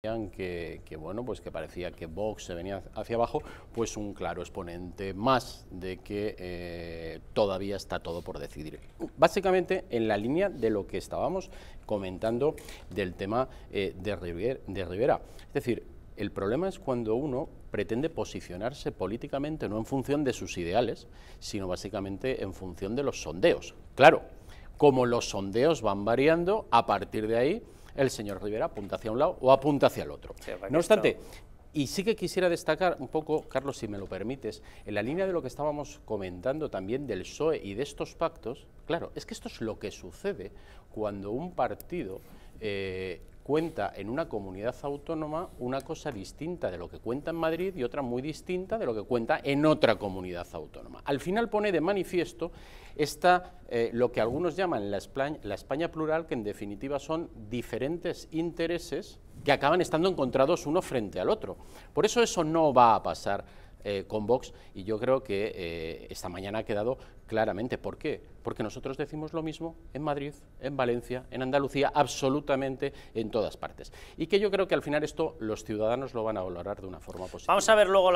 Que, bueno pues que parecía que Vox se venía hacia abajo pues un claro exponente más de que eh, todavía está todo por decidir básicamente en la línea de lo que estábamos comentando del tema eh, de Rivera es decir el problema es cuando uno pretende posicionarse políticamente no en función de sus ideales sino básicamente en función de los sondeos claro como los sondeos van variando a partir de ahí el señor Rivera apunta hacia un lado o apunta hacia el otro. no obstante, y sí que quisiera destacar un poco, Carlos, si me lo permites, en la línea de lo que estábamos comentando también del PSOE y de estos pactos, claro, es que esto es lo que sucede cuando un partido eh, cuenta en una comunidad autónoma una cosa distinta de lo que cuenta en Madrid y otra muy distinta de lo que cuenta en otra comunidad autónoma. Al final pone de manifiesto esta, eh, lo que algunos llaman la España, la España plural, que en definitiva son diferentes intereses que acaban estando encontrados uno frente al otro. Por eso eso no va a pasar eh, con Vox y yo creo que eh, esta mañana ha quedado claramente. ¿Por qué? Porque nosotros decimos lo mismo en Madrid, en Valencia, en Andalucía, absolutamente en todas partes. Y que yo creo que al final esto los ciudadanos lo van a valorar de una forma positiva. Vamos a ver luego